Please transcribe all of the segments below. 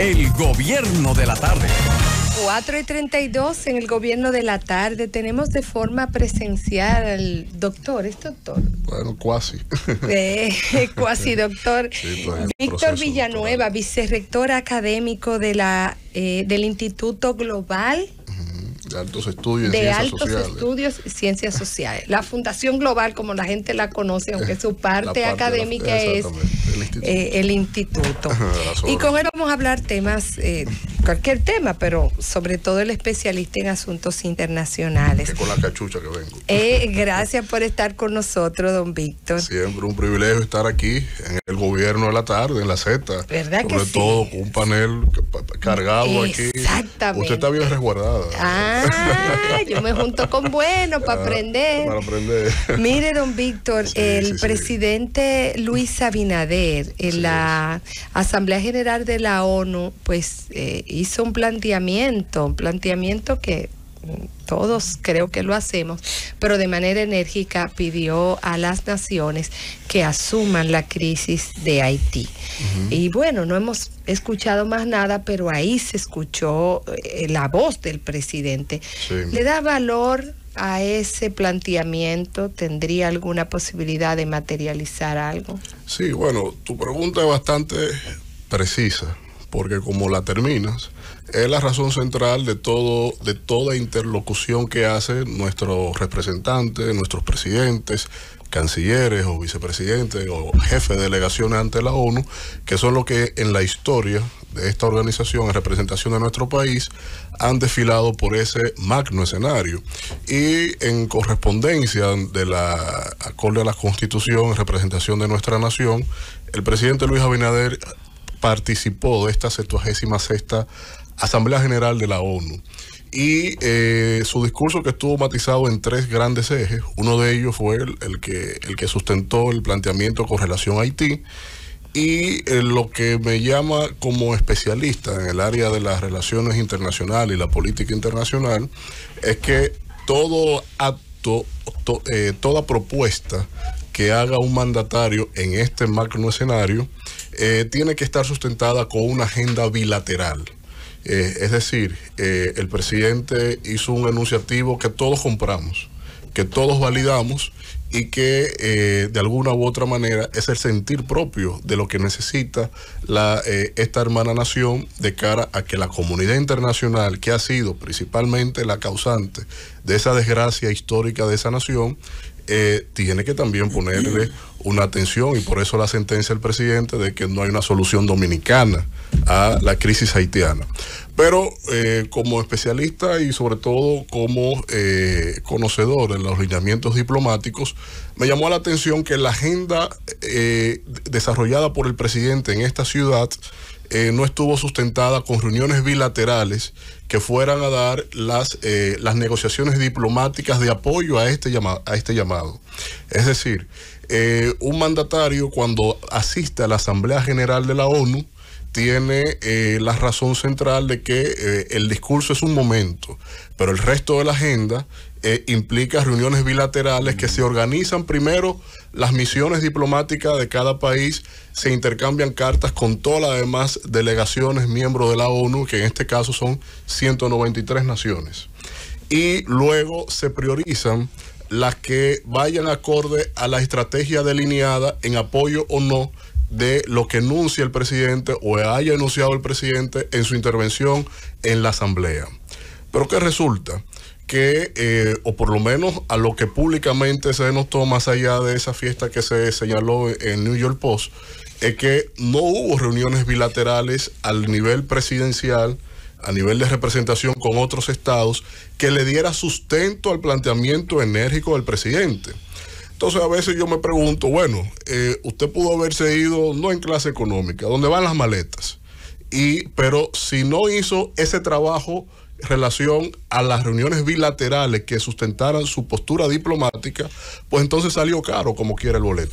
El gobierno de la tarde. 4 y 32 en el gobierno de la tarde. Tenemos de forma presencial al doctor, ¿es doctor? Bueno, cuasi. Eh, cuasi doctor. Pues, Víctor Villanueva, vicerrector académico de la, eh, del Instituto Global de altos estudios de ciencias sociales. y ciencias sociales. La Fundación Global, como la gente la conoce, aunque su eh, parte, académica es eh, el instituto. y con él vamos a hablar temas eh, cualquier tema, pero sobre todo el especialista en asuntos internacionales. con la cachucha que vengo. Eh, gracias por estar con nosotros, don Víctor. Siempre un privilegio estar aquí en el gobierno de la tarde, en la Z. ¿Verdad sobre todo con un panel cargado aquí. Exactamente. Usted está bien resguardada. Ah, yo me junto con bueno para ah, aprender. Para aprender. Mire, don Víctor, el presidente Luis Abinader en la Asamblea General de la ONU, pues eh, hizo un planteamiento, un planteamiento que todos creo que lo hacemos, pero de manera enérgica pidió a las naciones que asuman la crisis de Haití. Y bueno, no hemos escuchado más nada, pero ahí se escuchó eh, la voz del presidente. Le da valor a ese planteamiento? ¿Tendría alguna posibilidad de materializar algo? Sí, bueno, tu pregunta es bastante precisa porque como la terminas, es la razón central de todo, de toda interlocución que hacen nuestros representantes, nuestros presidentes, cancilleres o vicepresidentes o jefes de delegaciones ante la ONU, que son los que en la historia de esta organización en representación de nuestro país han desfilado por ese magno escenario. Y en correspondencia de la acorde a la Constitución, en representación de nuestra nación, el presidente Luis Abinader participó de esta 76 Asamblea General de la ONU. Y eh, su discurso que estuvo matizado en tres grandes ejes, uno de ellos fue el, que, el que sustentó el planteamiento con relación a Haití, y eh, lo que me llama como especialista en el área de las relaciones internacionales y la política internacional es que todo acto, eh, toda propuesta que haga un mandatario en este macro escenario eh, tiene que estar sustentada con una agenda bilateral. Eh, es decir, eh, el presidente hizo un enunciativo que todos compramos, que todos validamos y que de alguna u otra manera es el sentir propio de lo que necesita esta hermana nación de cara a que la comunidad internacional, que ha sido principalmente la causante de esa desgracia histórica de esa nación, tiene que también ponerle una atención y por eso la sentencia del presidente de que no hay una solución dominicana a la crisis haitiana. Pero eh, como especialista y sobre todo como eh, conocedor en los lineamientos diplomáticos, me llamó la atención que la agenda eh, desarrollada por el presidente en esta ciudad no estuvo sustentada con reuniones bilaterales que fueran a dar las, eh, las negociaciones diplomáticas de apoyo a este, a este llamado. Es decir, eh, un mandatario cuando asiste a la Asamblea General de la ONU, tiene eh, la razón central de que el discurso es un momento, pero el resto de la agenda eh, implica reuniones bilaterales que se organizan primero las misiones diplomáticas de cada país, se intercambian cartas con todas las demás delegaciones miembros de la ONU, que en este caso son 193 naciones. Y luego se priorizan las que vayan acorde a la estrategia delineada en apoyo o no de lo que enuncia el presidente o haya enunciado el presidente en su intervención en la Asamblea. Pero ¿qué resulta? que, eh, o por lo menos a lo que públicamente se denotó más allá de esa fiesta que se señaló en New York Post, es que no hubo reuniones bilaterales al nivel presidencial, a nivel de representación con otros estados, que le diera sustento al planteamiento enérgico del presidente. Entonces a veces yo me pregunto, bueno, eh, usted pudo haberse ido no en clase económica, dónde van las maletas, y, pero si no hizo ese trabajo relación a las reuniones bilaterales que sustentaran su postura diplomática, pues entonces salió caro como quiera el boleto.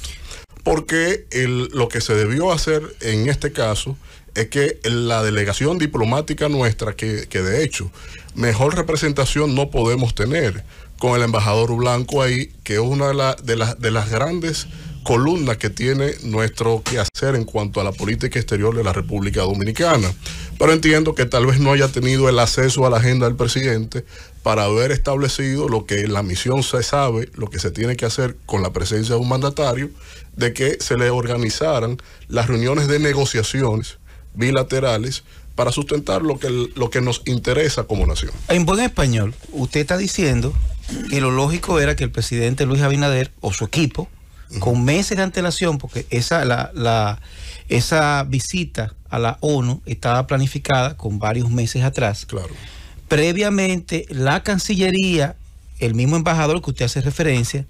Porque lo que se debió hacer en este caso es que la delegación diplomática nuestra, que, de hecho mejor representación no podemos tener, con el embajador blanco ahí, que es una de, de, de las grandes columna que tiene nuestro hacer en cuanto a la política exterior de la República Dominicana. Pero entiendo que tal vez no haya tenido el acceso a la agenda del presidente para haber establecido lo que la misión se sabe, lo que se tiene que hacer con la presencia de un mandatario, de que se le organizaran las reuniones de negociaciones bilaterales para sustentar lo que, lo que nos interesa como nación. En buen español, usted está diciendo que lo lógico era que el presidente Luis Abinader o su equipo con meses de antelación, porque esa, la, esa visita a la ONU estaba planificada con varios meses atrás. Claro. Previamente, la Cancillería, el mismo embajador que usted hace referencia,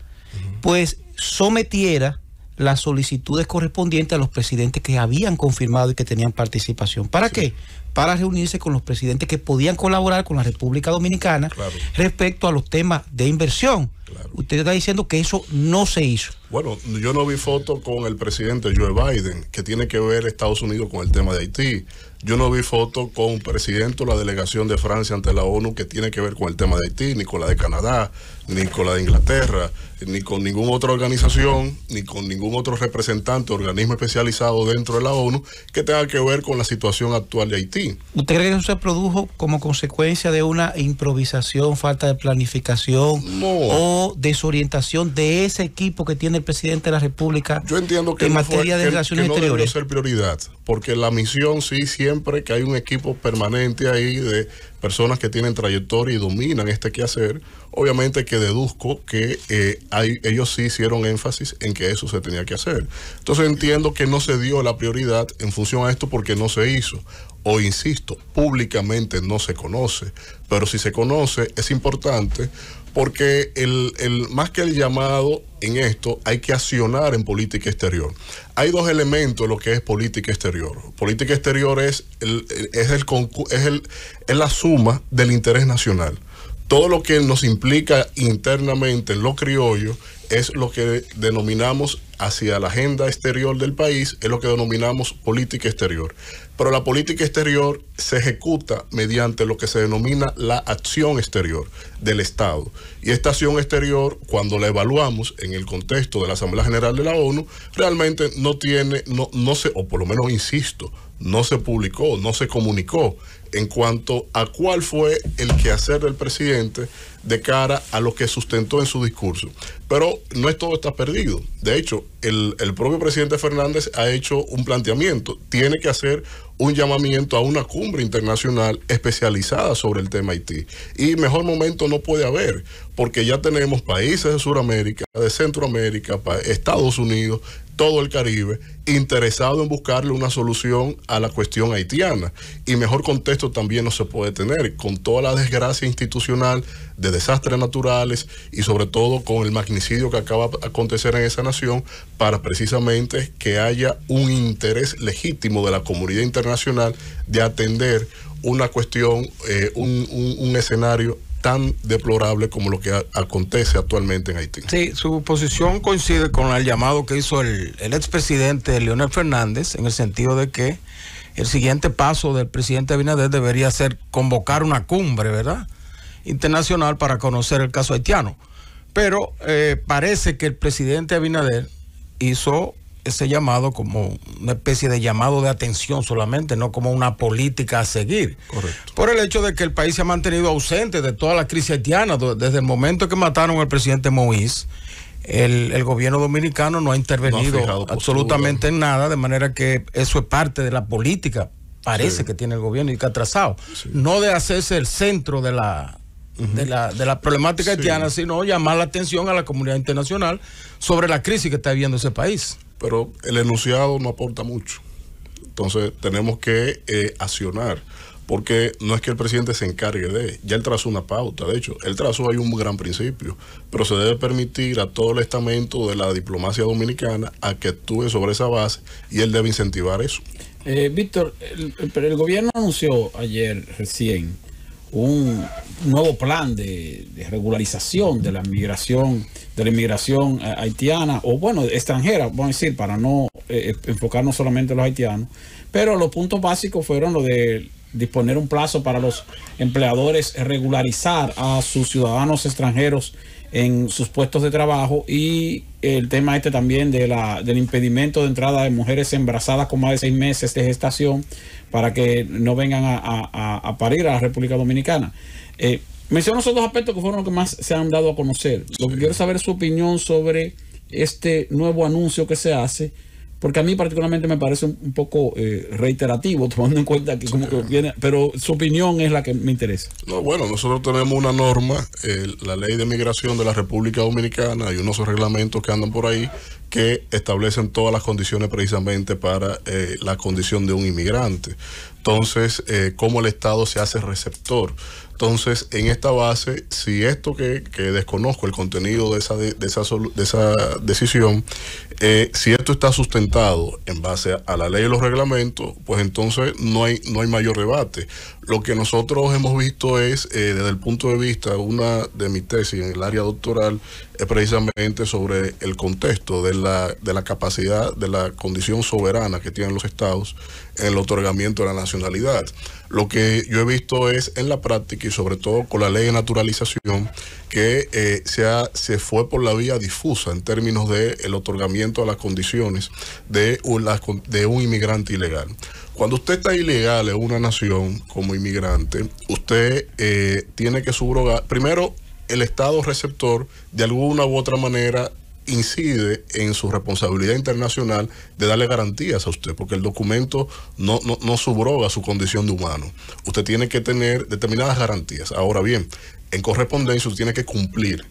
pues sometiera las solicitudes correspondientes a los presidentes que habían confirmado y que tenían participación. ¿Para qué? para reunirse con los presidentes que podían colaborar con la República Dominicana respecto a los temas de inversión. Usted está diciendo que eso no se hizo. Bueno, yo no vi foto con el presidente Joe Biden, que tiene que ver Estados Unidos con el tema de Haití. Yo no vi foto con un presidente o la delegación de Francia ante la ONU que tiene que ver con el tema de Haití, ni con la de Canadá, ni con la de Inglaterra, ni con ninguna otra organización, ni con ningún otro representante o organismo especializado dentro de la ONU que tenga que ver con la situación actual de Haití. ¿Usted cree que eso se produjo como consecuencia de una improvisación, falta de planificación o desorientación de ese equipo que tiene el presidente de la República Yo entiendo que en materia de que, relaciones no exteriores? ser prioridad, porque la misión sí, sí siempre que hay un equipo permanente ahí de personas que tienen trayectoria y dominan este quehacer, obviamente que deduzco que eh, ellos sí hicieron énfasis en que eso se tenía que hacer. Entonces entiendo que no se dio la prioridad en función a esto porque no se hizo. O insisto, públicamente no se conoce, pero si se conoce es importante porque el, más que el llamado en esto, hay que accionar en política exterior. Hay dos elementos de lo que es política exterior. Política exterior es, el, es, el, la suma del interés nacional. Todo lo que nos implica internamente en lo criollo es lo que denominamos hacia la agenda exterior del país es lo que denominamos política exterior. Pero la política exterior se ejecuta mediante lo que se denomina la acción exterior del Estado. Y esta acción exterior, cuando la evaluamos en el contexto de la Asamblea General de la ONU, realmente no tiene, no, no se, o por lo menos insisto, no se publicó, no se comunicó en cuanto a cuál fue el quehacer del presidente de cara a lo que sustentó en su discurso. Pero no es todo está perdido. De hecho, el, propio presidente Fernández ha hecho un planteamiento. Tiene que hacer un llamamiento a una cumbre internacional especializada sobre el tema Haití. Y mejor momento no puede haber, porque ya tenemos países de Sudamérica, de Centroamérica, Estados Unidos, todo el Caribe, interesado en buscarle una solución a la cuestión haitiana. Y mejor contexto también no se puede tener, con toda la desgracia institucional de desastres naturales y sobre todo con el magnitud que acaba de acontecer en esa nación para precisamente que haya un interés legítimo de la comunidad internacional de atender una cuestión, eh, un, escenario tan deplorable como lo que acontece actualmente en Haití. Sí, su posición coincide con el llamado que hizo el, el expresidente Leonel Fernández, en el sentido de que el siguiente paso del presidente Abinader debería ser convocar una cumbre, ¿verdad? Internacional para conocer el caso haitiano. Pero eh, parece que el presidente Abinader hizo ese llamado como una especie de llamado de atención solamente, no como una política a seguir. Correcto. Por el hecho de que el país se ha mantenido ausente de toda la crisis haitiana. Desde el momento que mataron al presidente Moïse, el, gobierno dominicano no ha intervenido absolutamente en nada, de manera que eso es parte de la política, parece que tiene el gobierno y que ha trazado. No de hacerse el centro de la de, la, de la problemática haitiana, sino llamar la atención a la comunidad internacional sobre la crisis que está viviendo ese país. Pero el enunciado no aporta mucho. Entonces tenemos que eh, accionar, porque no es que el presidente se encargue de, ya él trazó una pauta, de hecho, él trazó hay un gran principio, pero se debe permitir a todo el estamento de la diplomacia dominicana a que actúe sobre esa base y él debe incentivar eso. Eh, Víctor, el, el, gobierno anunció ayer recién un nuevo plan de, regularización de la inmigración de la inmigración eh, haitiana o bueno extranjera vamos a decir para no eh, eh, enfocarnos solamente en los haitianos pero los puntos básicos fueron los de disponer un plazo para los empleadores regularizar a sus ciudadanos extranjeros en sus puestos de trabajo y el tema este también de del impedimento de entrada de mujeres embarazadas con más de seis meses de gestación para que no vengan a, parir a la República Dominicana. Eh, menciono esos dos aspectos que fueron los que más se han dado a conocer. Lo que quiero saber es su opinión sobre este nuevo anuncio que se hace porque a mí particularmente me parece un, poco eh, reiterativo, tomando en cuenta que como que viene, pero su opinión es la que me interesa. No, bueno, nosotros tenemos una norma, la ley de migración de la República Dominicana y unos reglamentos que andan por ahí que establecen todas las condiciones precisamente para eh, la condición de un inmigrante. Entonces, eh, cómo el Estado se hace receptor entonces, en esta base, si esto que, que desconozco, el contenido de esa, de, esa, de esa decisión, eh, si esto está sustentado en base a la ley y los reglamentos, pues entonces no hay, no hay mayor debate. Lo que nosotros hemos visto es, eh, desde el punto de vista una de mis tesis en el área doctoral, es precisamente sobre el contexto de la, de la capacidad, de la condición soberana que tienen los estados en el otorgamiento de la nacionalidad. Lo que yo he visto es en la práctica y sobre todo con la ley de naturalización que eh, se, fue por la vía difusa en términos del el otorgamiento a las condiciones de un, de un inmigrante ilegal. Cuando usted está ilegal en una nación como inmigrante, usted eh, tiene que subrogar, primero el Estado receptor de alguna u otra manera incide en su responsabilidad internacional de darle garantías a usted, porque el documento no, subroga su condición de humano. Usted tiene que tener determinadas garantías. Ahora bien, en correspondencia usted tiene que cumplir.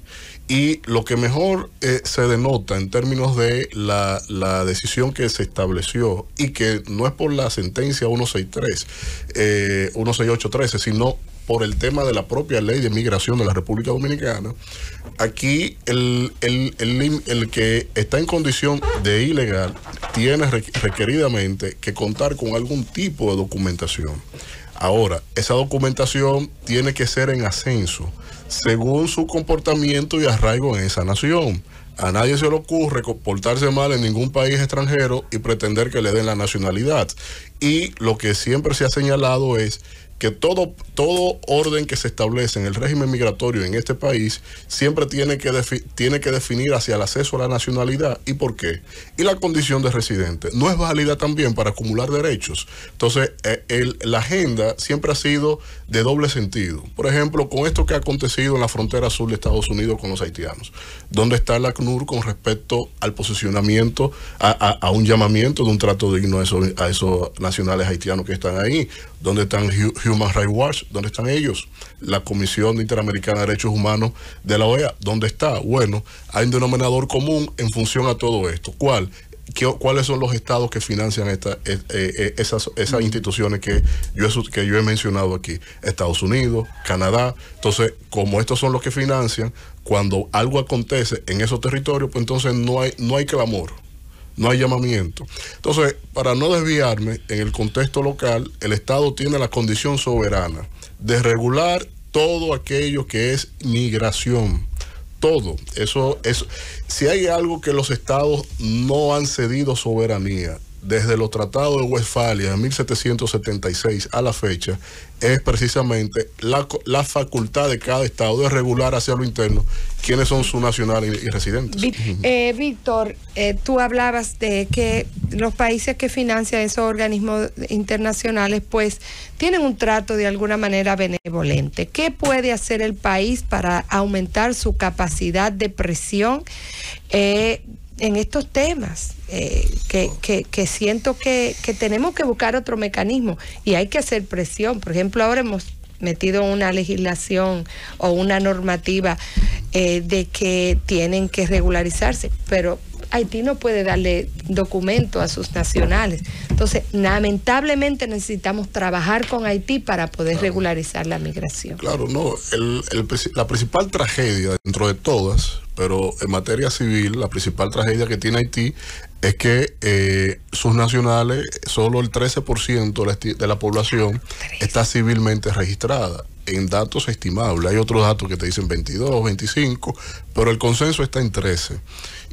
Y lo que mejor eh, se denota en términos de la, decisión que se estableció y que no es por la sentencia 163, eh, 16813, sino por el tema de la propia ley de migración de la República Dominicana, aquí el, el, que está en condición de ilegal tiene requeridamente que contar con algún tipo de documentación. Ahora, esa documentación tiene que ser en ascenso, según su comportamiento y arraigo en esa nación. A nadie se le ocurre comportarse mal en ningún país extranjero y pretender que le den la nacionalidad. Y lo que siempre se ha señalado es que todo, todo orden que se establece en el régimen migratorio en este país siempre tiene que, tiene que definir hacia el acceso a la nacionalidad y por qué. Y la condición de residente no es válida también para acumular derechos. Entonces, e, la agenda siempre ha sido de doble sentido. Por ejemplo, con esto que ha acontecido en la frontera sur de Estados Unidos con los haitianos, ...dónde está la CNUR con respecto al posicionamiento, a, un llamamiento de un trato digno a esos nacionales haitianos que están ahí. ¿Dónde están Human Rights Watch? ¿Dónde están ellos? La Comisión Interamericana de Derechos Humanos de la OEA. ¿Dónde está? Bueno, hay un denominador común en función a todo esto. ¿Cuál? ¿Cuáles son los estados que financian e, e, e, esas, esas, mm. instituciones que yo, he mencionado aquí? Estados Unidos, Canadá. Entonces, como estos son los que financian, cuando algo acontece en esos territorios, pues entonces no hay, no hay clamor no hay llamamiento. Entonces, para no desviarme, en el contexto local, el Estado tiene la condición soberana de regular todo aquello que es migración. Todo. Eso, es. Si hay algo que los estados no han cedido soberanía, desde los tratados de Westfalia de 1776 a la fecha es precisamente la, facultad de cada estado de regular hacia lo interno quiénes son sus nacionales y, residentes. Eh, Víctor, eh, tú hablabas de que los países que financian esos organismos internacionales pues tienen un trato de alguna manera benevolente. ¿Qué puede hacer el país para aumentar su capacidad de presión? Eh, en estos temas, eh, que, que, siento que, que tenemos que buscar otro mecanismo y hay que hacer presión. Por ejemplo, ahora hemos metido una legislación o una normativa eh, de que tienen que regularizarse, pero Haití no puede darle documento a sus nacionales. Entonces, lamentablemente necesitamos trabajar con Haití para poder regularizar la migración. Claro, no. la principal tragedia dentro de todas, pero en materia civil, la principal tragedia que tiene Haití es que eh, sus nacionales, solo el 13% de la población ah, está civilmente registrada en datos estimables. Hay otros datos que te dicen 22, 25, pero el consenso está en 13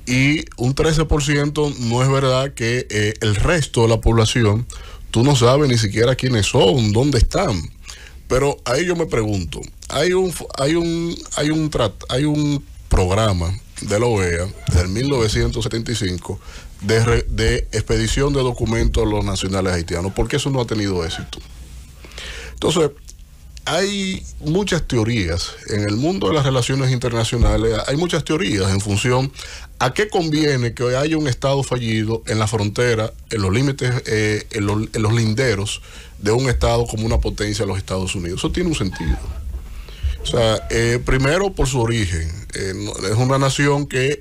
y un 13% no es verdad que eh, el resto de la población, tú no sabes ni siquiera quiénes son, dónde están. Pero ahí yo me pregunto, hay un, hay un, hay un, hay un programa de la OEA del 1975 de, de expedición de documentos a los nacionales haitianos, porque eso no ha tenido éxito. Entonces, hay muchas teorías en el mundo de las relaciones internacionales, hay muchas teorías en función a qué conviene que haya un Estado fallido en la frontera, en los límites, eh, en, los, linderos de un Estado como una potencia de los Estados Unidos. Eso tiene un sentido. O sea, eh, primero por su origen. Eh, es una nación que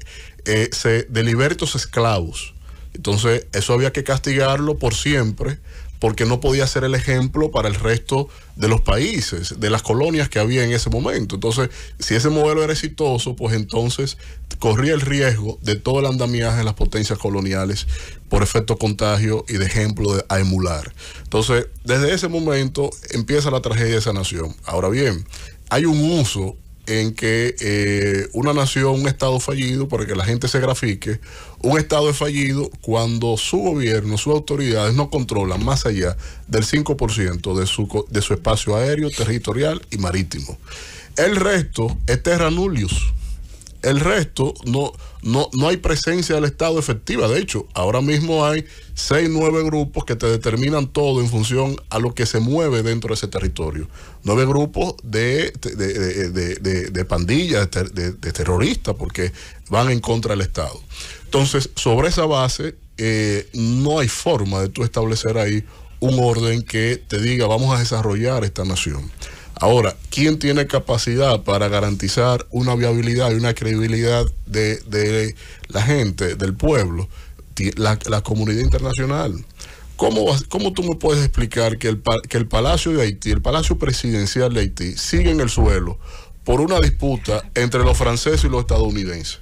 se, de libertos esclavos. Entonces, eso había que castigarlo por siempre porque no podía ser el ejemplo para el resto de los países, de las colonias que había en ese momento. Entonces, si ese modelo era exitoso, pues entonces corría el riesgo de todo el andamiaje de las potencias coloniales por efecto contagio y de ejemplo de, a emular. Entonces, desde ese momento empieza la tragedia de esa nación. Ahora bien, hay un uso en que eh, una nación, un Estado fallido, para que la gente se grafique, un Estado es fallido cuando su gobierno, sus autoridades no controlan más allá del 5% de su, de su espacio aéreo, territorial y marítimo. El resto es terra nullius el resto no, no, no hay presencia del Estado efectiva. De hecho, ahora mismo hay seis, nueve grupos que te determinan todo en función a lo que se mueve dentro de ese territorio. Nueve grupos de, de, pandillas, de, terroristas, porque van en contra del Estado. Entonces, sobre esa base, eh, no hay forma de tú establecer ahí un orden que te diga vamos a desarrollar esta nación. Ahora, ¿quién tiene capacidad para garantizar una viabilidad y una credibilidad de, la gente, del pueblo, la, la comunidad internacional? ¿Cómo, ¿Cómo, tú me puedes explicar que el, que el Palacio de Haití, el Palacio Presidencial de Haití, sigue en el suelo por una disputa entre los franceses y los estadounidenses?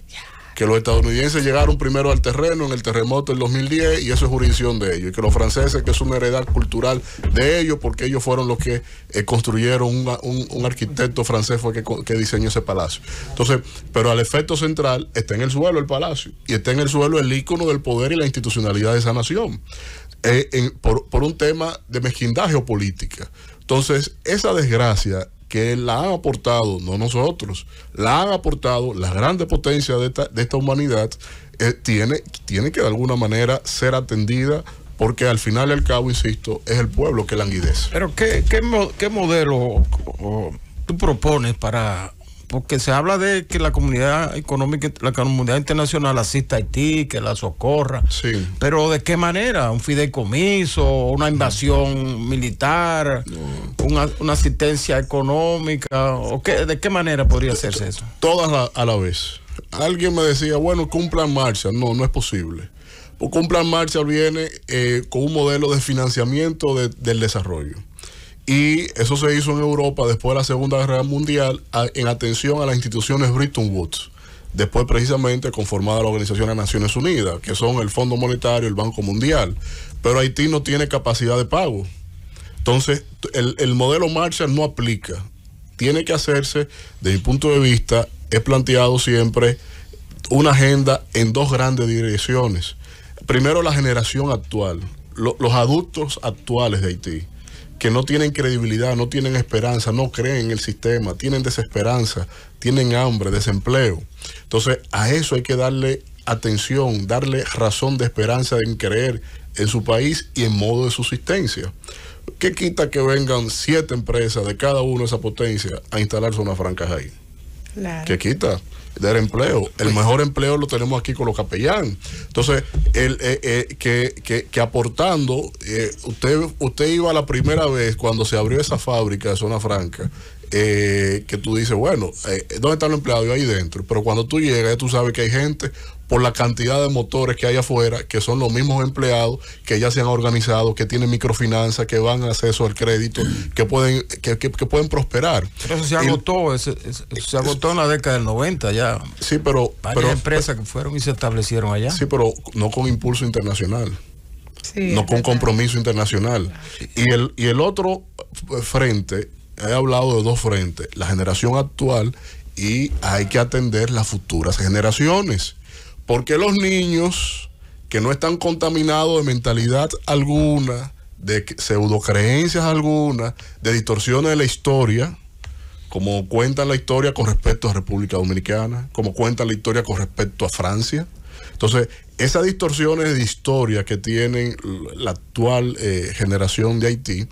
que los estadounidenses llegaron primero al terreno en el terremoto del 2010 y eso es jurisdicción de ellos, y que los franceses, que es una heredad cultural de ellos, porque ellos fueron los que eh, construyeron, un, arquitecto francés fue que, diseñó ese palacio. Entonces, pero al efecto central está en el suelo el palacio, y está en el suelo el ícono del poder y la institucionalidad de esa nación. Eh, por, por, un tema de mezquindad geopolítica. Entonces, esa desgracia que la han aportado, no nosotros, la han aportado las grandes potencias de esta, de esta humanidad, eh, tiene, tiene que de alguna manera ser atendida porque al final y al cabo, insisto, es el pueblo que languidece. Pero qué, qué modelo tú propones para porque se habla de que la comunidad económica, la comunidad internacional asista a Haití, que la socorra. Sí. Pero ¿de qué manera? ¿Un fideicomiso, una invasión militar, una, asistencia económica? ¿o ¿De qué manera podría hacerse eso? Todas a la vez. Alguien me decía, bueno, cumplan marcha. No, no es posible. Porque un marcha viene eh, con un modelo de financiamiento del desarrollo. Y eso se hizo en Europa después de la Segunda Guerra Mundial en atención a las instituciones Bretton Woods. Después precisamente conformada la Organización de Naciones Unidas, que son el Fondo Monetario, y el Banco Mundial. Pero Haití no tiene capacidad de pago. Entonces, el, modelo Marshall no aplica. Tiene que hacerse, desde mi punto de vista, he planteado siempre una agenda en dos grandes direcciones. Primero, la generación actual, los adultos actuales de Haití que no tienen credibilidad, no tienen esperanza, no creen en el sistema, tienen desesperanza, tienen hambre, desempleo. Entonces, a eso hay que darle atención, darle razón de esperanza en creer en su país y en modo de subsistencia. ¿Qué quita que vengan siete empresas de cada una de esas potencias a instalarse una francas ahí? ¿Qué quita? del empleo. El pues- mejor empleo lo tenemos aquí con los capellán. Entonces, el, eh, eh, que, aportando, eh, usted, usted iba la primera vez cuando se abrió esa fábrica de Zona Franca eh, que tú dices, bueno, eh, ¿dónde están los empleados? Yo ahí dentro. Pero cuando tú llegas, tú sabes que hay gente por la cantidad de motores que hay afuera, que son los mismos empleados que ya se han organizado, que tienen microfinanzas que van a acceso al crédito, que pueden, que, que, pueden prosperar. Pero eso se agotó, se agotó en la década del 90 ya. Sí, pero... Varias pero, empresas que fueron y se establecieron allá. Sí, pero no con impulso internacional. no con compromiso internacional. Y el, y el otro frente he hablado de dos frentes, la generación actual y hay que atender las futuras generaciones. Porque los niños que no están contaminados de mentalidad alguna, de pseudo creencias algunas, de distorsiones de la historia, como cuentan la historia con respecto a República Dominicana, como cuentan la historia con respecto a Francia. Entonces, esas distorsiones de historia que tienen la actual eh, generación de Haití,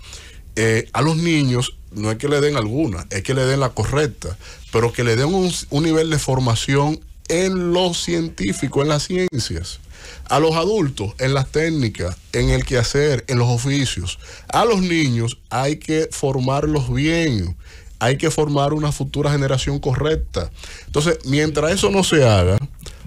eh, a los niños no es que le den alguna, es que le den la correcta, pero que le den un, nivel de formación en lo científico, en las ciencias. A los adultos, en las técnicas, en el quehacer, en los oficios. A los niños hay que formarlos bien. Hay que formar una futura generación correcta. Entonces, mientras eso no se haga,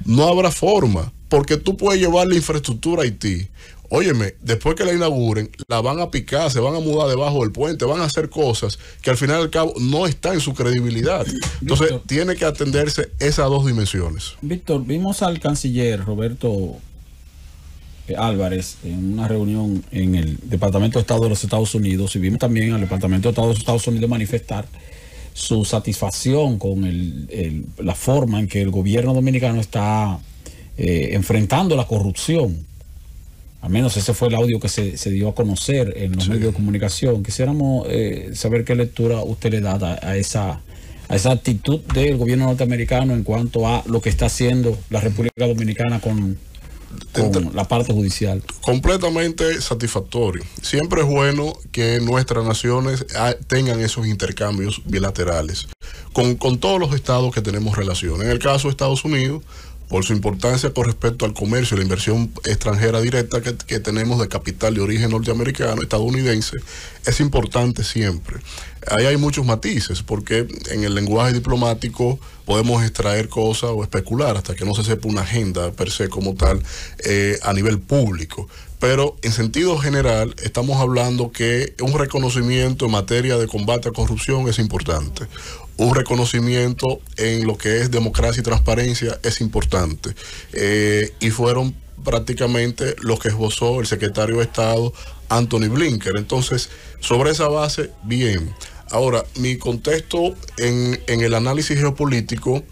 no habrá forma. Porque tú puedes llevar la infraestructura a Haití, Óyeme, después que la inauguren, la van a picar, se van a mudar debajo del puente, van a hacer cosas que al final y al cabo no están en su credibilidad. Entonces, tiene que atenderse esas dos dimensiones. Víctor, vimos al canciller Roberto eh, Álvarez en una reunión en el Departamento de Estado de los Estados Unidos y vimos también al Departamento de Estado de los Estados Unidos manifestar su satisfacción con la forma en que el gobierno dominicano está eh, enfrentando la corrupción al menos ese fue el audio que se, dio a conocer en los medios de comunicación. Quisiéramos eh, saber qué lectura usted le da a, esa, a esa actitud del gobierno norteamericano en cuanto a lo que está haciendo la República Dominicana con, la parte judicial. Completamente satisfactorio. Siempre es bueno que nuestras naciones ah, tengan esos intercambios bilaterales con, con todos los estados que tenemos relación. En el caso de Estados Unidos, por su importancia con respecto al comercio y la inversión extranjera directa que, que tenemos de capital de origen norteamericano, estadounidense, es importante siempre ahí hay muchos matices, porque en el lenguaje diplomático podemos extraer cosas o especular hasta que no se sepa una agenda per se como tal eh, a nivel público. Pero en sentido general estamos hablando que un reconocimiento en materia de combate a corrupción es importante. Un reconocimiento en lo que es democracia y transparencia es importante. Eh, y fueron prácticamente los que esbozó el secretario de Estado Anthony Blinker. Entonces, sobre esa base, bien. Ahora, mi contexto en, el análisis geopolítico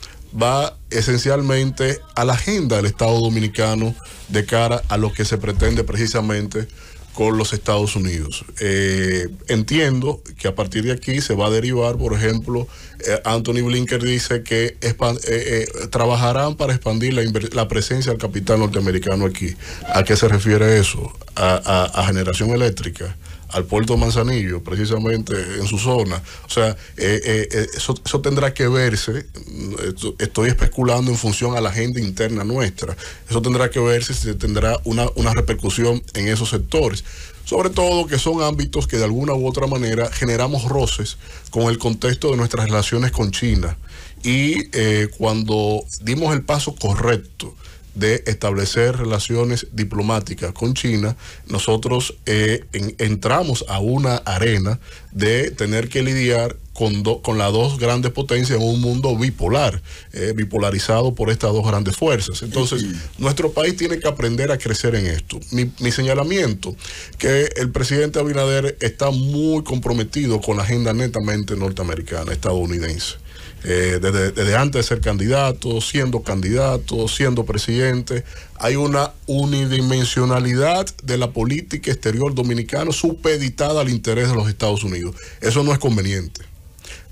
va esencialmente a la agenda del Estado dominicano de cara a lo que se pretende precisamente con los Estados Unidos. Eh, entiendo que a partir de aquí se va a derivar, por ejemplo, eh, Anthony Blinker dice que eh, eh, trabajarán para expandir la, presencia del capital norteamericano aquí. ¿A qué se refiere eso? a, generación eléctrica al puerto Manzanillo, precisamente en su zona. O sea, eso, tendrá que verse, estoy especulando en función a la agenda interna nuestra, eso tendrá que verse si tendrá una repercusión en esos sectores sobre todo que son ámbitos que de alguna u otra manera generamos roces con el contexto de nuestras relaciones con China. Y eh, cuando dimos el paso correcto de establecer relaciones diplomáticas con China, nosotros eh, entramos a una arena de tener que lidiar con, las dos grandes potencias en un mundo bipolar, eh, bipolarizado por estas dos grandes fuerzas. Entonces, nuestro país tiene que aprender a crecer en esto. Mi, señalamiento, que el presidente Abinader está muy comprometido con la agenda netamente norteamericana, estadounidense. Eh, desde, desde antes de ser candidato, siendo candidato, siendo presidente, hay una unidimensionalidad de la política exterior dominicana supeditada al interés de los Estados Unidos. Eso no es conveniente.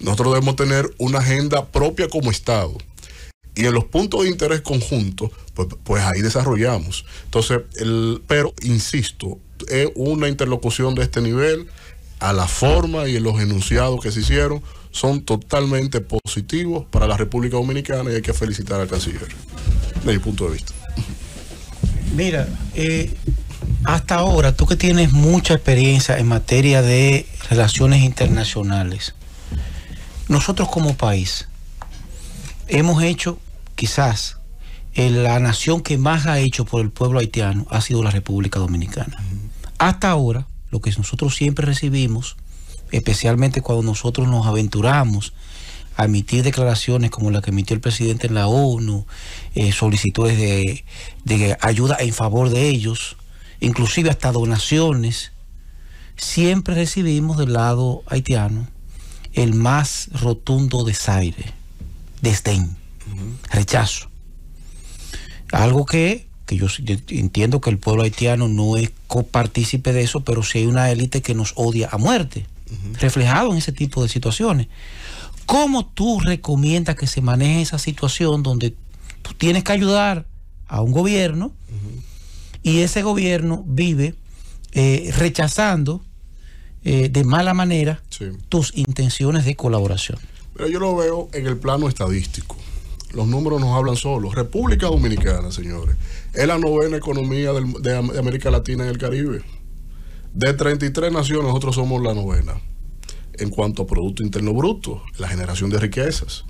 Nosotros debemos tener una agenda propia como Estado. Y en los puntos de interés conjuntos pues, pues, ahí desarrollamos. Entonces, pero insisto, es una interlocución de este nivel, a la forma y en los enunciados que se hicieron, son totalmente positivos para la República Dominicana y hay que felicitar al canciller, desde mi punto de vista. Mira, eh, hasta ahora, tú que tienes mucha experiencia en materia de relaciones internacionales, nosotros como país hemos hecho quizás eh, la nación que más ha hecho por el pueblo haitiano ha sido la República Dominicana. Hasta ahora, lo que nosotros siempre recibimos, especialmente cuando nosotros nos aventuramos a emitir declaraciones como la que emitió el presidente en la ONU, eh, solicitudes de, de ayuda en favor de ellos, inclusive hasta donaciones, siempre recibimos del lado haitiano el más rotundo desaire, desdén, rechazo. Algo que, yo, entiendo que el pueblo haitiano no es copartícipe de eso, pero sí hay una élite que nos odia a muerte, reflejado en ese tipo de situaciones. ¿Cómo tú recomiendas que se maneje esa situación donde tú tienes que ayudar a un gobierno y ese gobierno vive eh, rechazando eh, de mala manera tus intenciones de colaboración. Pero yo lo veo en el plano estadístico. Los números nos hablan solos. República Dominicana, señores, es la novena economía de, América Latina y el Caribe. De 33 naciones, nosotros somos la novena en cuanto a Producto Interno Bruto, la generación de riquezas.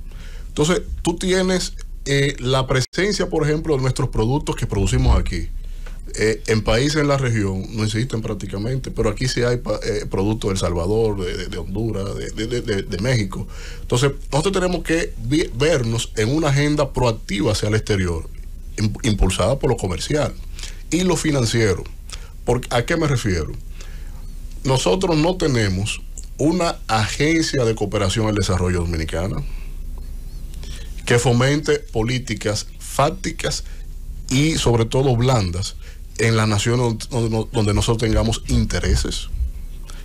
Entonces, tú tienes eh, la presencia, por ejemplo, de nuestros productos que producimos aquí. Eh, en países en la región no existen prácticamente, pero aquí sí hay eh, productos de El Salvador, de, Honduras, de, México. Entonces, nosotros tenemos que vernos en una agenda proactiva hacia el exterior, impulsada por lo comercial y lo financiero. Porque, ¿A qué me refiero? Nosotros no tenemos una agencia de cooperación al desarrollo dominicana que fomente políticas fácticas y sobre todo blandas en la nación donde, nosotros tengamos intereses.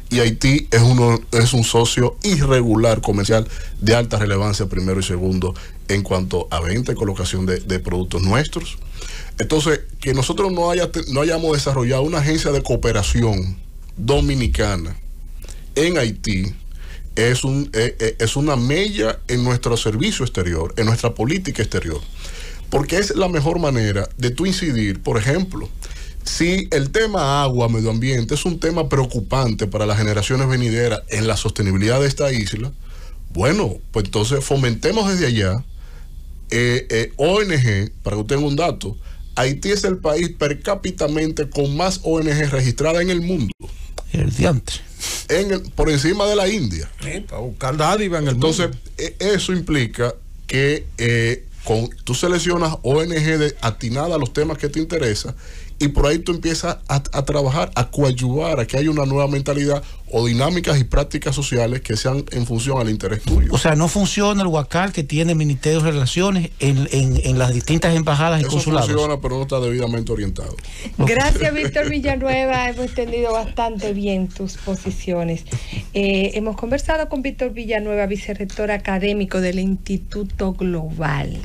Y Haití es, uno, es un socio irregular comercial de alta relevancia, primero y segundo, en cuanto a venta y colocación de, productos nuestros. Entonces, que nosotros no, haya, no hayamos desarrollado una agencia de cooperación dominicana en Haití es, un, eh, eh, es una mella en nuestro servicio exterior, en nuestra política exterior. Porque es la mejor manera de tú incidir, por ejemplo, si el tema agua, medio ambiente, es un tema preocupante para las generaciones venideras en la sostenibilidad de esta isla, bueno, pues entonces fomentemos desde allá eh, eh, ONG, para que usted tenga un dato, Haití es el país per cápitamente con más ONG registrada en el mundo. El diantre. En por encima de la India. en el Entonces, eh, eso implica que con, tú seleccionas ONG de, atinada a los temas que te interesan y por ahí tú empiezas a, trabajar, a coadyuvar, a que haya una nueva mentalidad o dinámicas y prácticas sociales que sean en función al interés tuyo. O sea, no funciona el huacal que tiene ministerios Ministerio de Relaciones en, las distintas embajadas y Eso consulados. funciona, pero no está debidamente orientado. Gracias, Víctor Villanueva. hemos entendido bastante bien tus posiciones. Eh, hemos conversado con Víctor Villanueva, vicerrector académico del Instituto Global.